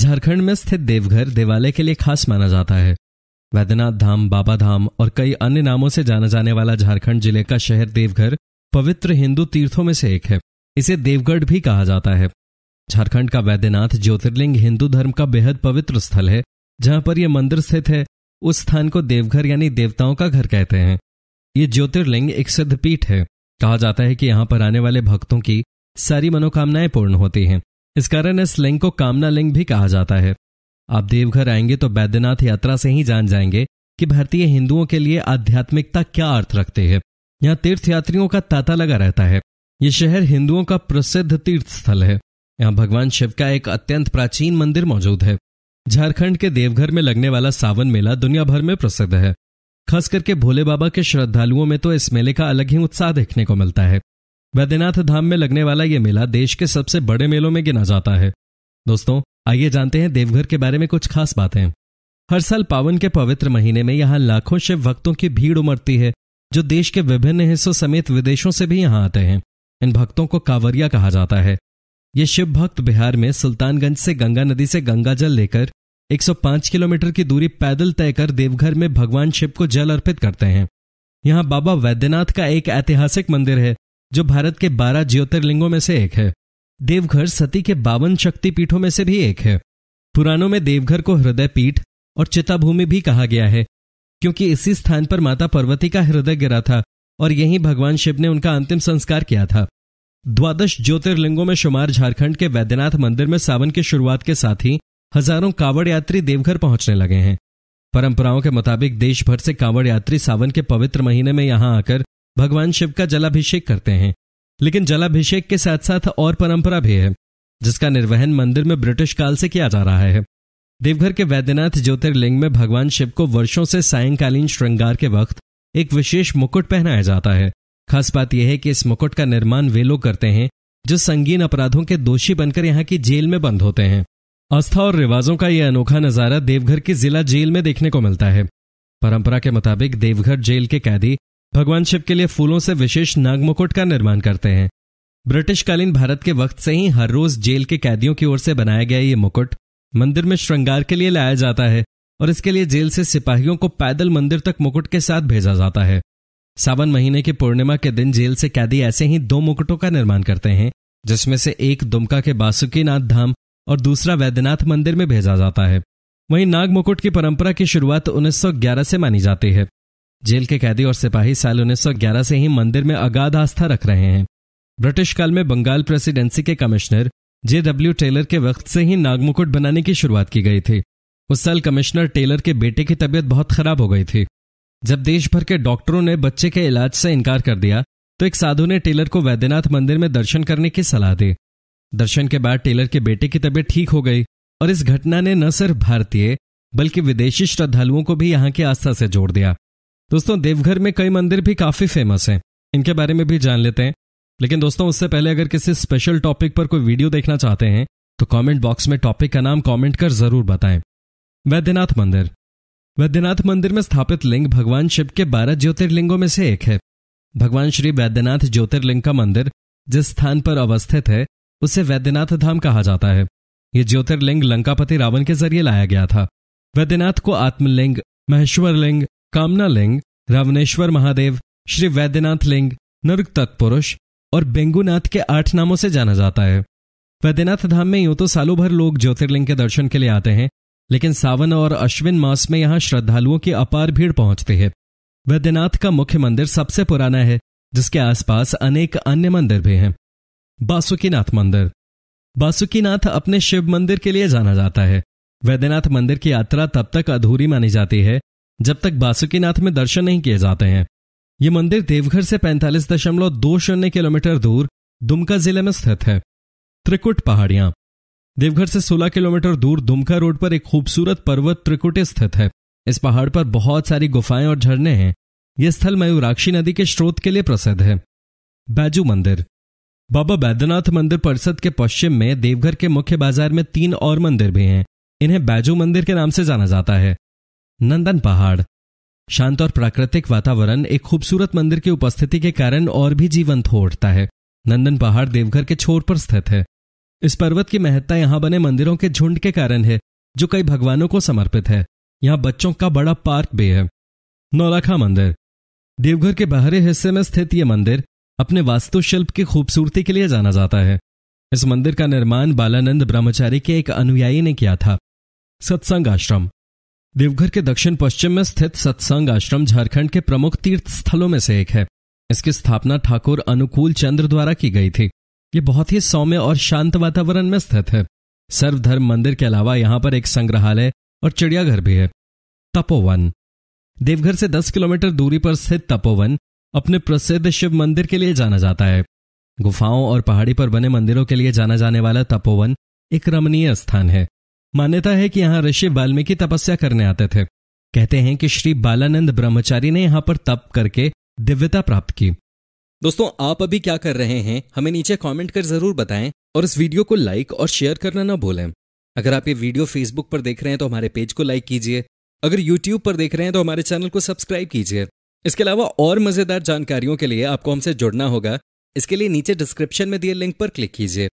झारखंड में स्थित देवघर देवालय के लिए खास माना जाता है वैद्यनाथ धाम बाबा धाम और कई अन्य नामों से जाना जाने वाला झारखंड जिले का शहर देवघर पवित्र हिंदू तीर्थों में से एक है इसे देवगढ़ भी कहा जाता है झारखंड का वैद्यनाथ ज्योतिर्लिंग हिंदू धर्म का बेहद पवित्र स्थल है जहां पर यह मंदिर स्थित है उस स्थान को देवघर यानी देवताओं का घर कहते हैं ये ज्योतिर्लिंग एक सिद्धपीठ है कहा जाता है कि यहाँ पर आने वाले भक्तों की सारी मनोकामनाएं पूर्ण होती हैं इस कारण इस लिंग को कामना लिंग भी कहा जाता है आप देवघर आएंगे तो बैद्यनाथ यात्रा से ही जान जाएंगे कि भारतीय हिंदुओं के लिए आध्यात्मिकता क्या अर्थ रखते हैं यहाँ तीर्थयात्रियों का तांता लगा रहता है ये शहर हिंदुओं का प्रसिद्ध तीर्थ स्थल है यहाँ भगवान शिव का एक अत्यंत प्राचीन मंदिर मौजूद है झारखंड के देवघर में लगने वाला सावन मेला दुनिया भर में प्रसिद्ध है खास करके भोले बाबा के श्रद्धालुओं में तो इस मेले का अलग ही उत्साह देखने को मिलता है वैद्यनाथ धाम में लगने वाला ये मेला देश के सबसे बड़े मेलों में गिना जाता है दोस्तों आइए जानते हैं देवघर के बारे में कुछ खास बातें हर साल पावन के पवित्र महीने में यहाँ लाखों शिव भक्तों की भीड़ उमड़ती है जो देश के विभिन्न हिस्सों समेत विदेशों से भी यहाँ आते हैं इन भक्तों को कांवरिया कहा जाता है ये शिव भक्त बिहार में सुल्तानगंज से गंगा नदी से गंगा जल लेकर 105 किलोमीटर की दूरी पैदल तय कर देवघर में भगवान शिव को जल अर्पित करते हैं यहाँ बाबा वैद्यनाथ का एक ऐतिहासिक मंदिर है जो भारत के बारह ज्योतिर्लिंगों में से एक है देवघर सती के बावन शक्तिपीठों में से भी एक है पुराणों में देवघर को हृदय पीठ और चिताभूमि भी कहा गया है क्योंकि इसी स्थान पर माता पार्वती का हृदय गिरा था और यहीं भगवान शिव ने उनका अंतिम संस्कार किया था द्वादश ज्योतिर्लिंगों में शुमार झारखंड के वैद्यनाथ मंदिर में सावन की शुरुआत के साथ ही हजारों कांवड़ यात्री देवघर पहुंचने लगे हैं परंपराओं के मुताबिक देशभर से कांवड़ यात्री सावन के पवित्र महीने में यहां आकर भगवान शिव का जलाभिषेक करते हैं लेकिन जलाभिषेक के साथ साथ और परंपरा भी है जिसका निर्वहन मंदिर में ब्रिटिश काल से किया जा रहा है देवघर के वैद्यनाथ ज्योतिर्लिंग में भगवान शिव को वर्षों से सायंकालीन श्रृंगार के वक्त एक विशेष मुकुट पहनाया जाता है खास बात यह है कि इस मुकुट का निर्माण वे लोग करते हैं जो संगीन अपराधों के दोषी बनकर यहाँ की जेल में बंद होते हैं आस्था और रिवाजों का यह अनोखा नजारा देवघर की जिला जेल में देखने को मिलता है परंपरा के मुताबिक देवघर जेल के कैदी भगवान शिव के लिए फूलों से विशेष नाग मुकुट का निर्माण करते हैं ब्रिटिशकालीन भारत के वक्त से ही हर रोज जेल के कैदियों की ओर से बनाया गया ये मुकुट मंदिर में श्रृंगार के लिए लाया जाता है और इसके लिए जेल से सिपाहियों को पैदल मंदिर तक मुकुट के साथ भेजा जाता है सावन महीने की पूर्णिमा के दिन जेल से कैदी ऐसे ही दो मुकुटों का निर्माण करते हैं जिसमें से एक दुमका के बासुकीनाथ धाम और दूसरा वैद्यनाथ मंदिर में भेजा जाता है वहीं नाग मुकुट की परंपरा की शुरुआत 1911 से मानी जाती है जेल के कैदी और सिपाही साल 1911 से ही मंदिर में अगाध आस्था रख रहे हैं ब्रिटिश काल में बंगाल प्रेसिडेंसी के कमिश्नर जे डब्ल्यू टेलर के वक्त से ही नागमुकुट बनाने की शुरुआत की गई थी उस साल कमिश्नर टेलर के बेटे की तबीयत बहुत खराब हो गई थी जब देश भर के डॉक्टरों ने बच्चे के इलाज से इनकार कर दिया तो एक साधु ने टेलर को वैद्यनाथ मंदिर में दर्शन करने की सलाह दी दर्शन के बाद टेलर के बेटे की तबीयत ठीक हो गई और इस घटना ने न सिर्फ भारतीय बल्कि विदेशी श्रद्धालुओं को भी यहाँ की आस्था से जोड़ दिया दोस्तों देवघर में कई मंदिर भी काफी फेमस हैं इनके बारे में भी जान लेते हैं लेकिन दोस्तों उससे पहले अगर किसी स्पेशल टॉपिक पर कोई वीडियो देखना चाहते हैं तो कमेंट बॉक्स में टॉपिक का नाम कमेंट कर जरूर बताएं वैद्यनाथ मंदिर वैद्यनाथ मंदिर में स्थापित लिंग भगवान शिव के बारह ज्योतिर्लिंगों में से एक है भगवान श्री वैद्यनाथ ज्योतिर्लिंग का मंदिर जिस स्थान पर अवस्थित है उसे वैद्यनाथ धाम कहा जाता है ये ज्योतिर्लिंग लंकापति रावण के जरिए लाया गया था वैद्यनाथ को आत्मलिंग महेश्वरलिंग कामना लिंग रावणेश्वर महादेव श्री वैद्यनाथ लिंग नर्क तत्पुरुष और बेंगुनाथ के आठ नामों से जाना जाता है वैद्यनाथ धाम में यूं तो सालों भर लोग ज्योतिर्लिंग के दर्शन के लिए आते हैं लेकिन सावन और अश्विन मास में यहाँ श्रद्धालुओं की अपार भीड़ पहुंचती है वैद्यनाथ का मुख्य मंदिर सबसे पुराना है जिसके आसपास अनेक अन्य मंदिर भी हैं बासुकीनाथ मंदिर बासुकीनाथ अपने शिव मंदिर के लिए जाना जाता है वैद्यनाथ मंदिर की यात्रा तब तक अधूरी मानी जाती है जब तक बासुकीनाथ में दर्शन नहीं किए जाते हैं ये मंदिर देवघर से पैंतालीस दशमलव दो शून्य किलोमीटर दूर दुमका जिले में स्थित है त्रिकुट पहाड़ियां देवघर से 16 किलोमीटर दूर दुमका रोड पर एक खूबसूरत पर्वत त्रिकुट स्थित है इस पहाड़ पर बहुत सारी गुफाएं और झरने हैं यह स्थल मयूराक्षी नदी के स्रोत के लिए प्रसिद्ध है बैजू मंदिर बाबा बैद्यनाथ मंदिर परिषद के पश्चिम में देवघर के मुख्य बाजार में तीन और मंदिर भी हैं इन्हें बैजू मंदिर के नाम से जाना जाता है नंदन पहाड़ शांत और प्राकृतिक वातावरण एक खूबसूरत मंदिर की उपस्थिति के कारण और भी जीवंत हो उठता है नंदन पहाड़ देवघर के छोर पर स्थित है इस पर्वत की महत्ता यहाँ बने मंदिरों के झुंड के कारण है जो कई भगवानों को समर्पित है यहाँ बच्चों का बड़ा पार्क भी है नौलखा मंदिर देवघर के बाहरी हिस्से में स्थित यह मंदिर अपने वास्तुशिल्प की खूबसूरती के लिए जाना जाता है इस मंदिर का निर्माण बालानंद ब्रह्मचारी के एक अनुयायी ने किया था सत्संग आश्रम देवघर के दक्षिण पश्चिम में स्थित सत्संग आश्रम झारखंड के प्रमुख तीर्थ स्थलों में से एक है इसकी स्थापना ठाकुर अनुकूल चंद्र द्वारा की गई थी ये बहुत ही सौम्य और शांत वातावरण में स्थित है सर्वधर्म मंदिर के अलावा यहाँ पर एक संग्रहालय और चिड़ियाघर भी है तपोवन देवघर से 10 किलोमीटर दूरी पर स्थित तपोवन अपने प्रसिद्ध शिव मंदिर के लिए जाना जाता है गुफाओं और पहाड़ी पर बने मंदिरों के लिए जाना जाने वाला तपोवन एक रमणीय स्थान है मान्यता है कि यहाँ ऋषि वाल्मीकि तपस्या करने आते थे कहते हैं कि श्री बालानंद ब्रह्मचारी ने यहाँ पर तप करके दिव्यता प्राप्त की दोस्तों आप अभी क्या कर रहे हैं हमें नीचे कमेंट कर जरूर बताएं और इस वीडियो को लाइक और शेयर करना ना भूलें अगर आप ये वीडियो फेसबुक पर देख रहे हैं तो हमारे पेज को लाइक कीजिए अगर यूट्यूब पर देख रहे हैं तो हमारे चैनल को सब्सक्राइब कीजिए इसके अलावा और मजेदार जानकारियों के लिए आपको हमसे जुड़ना होगा इसके लिए नीचे डिस्क्रिप्शन में दिए लिंक पर क्लिक कीजिए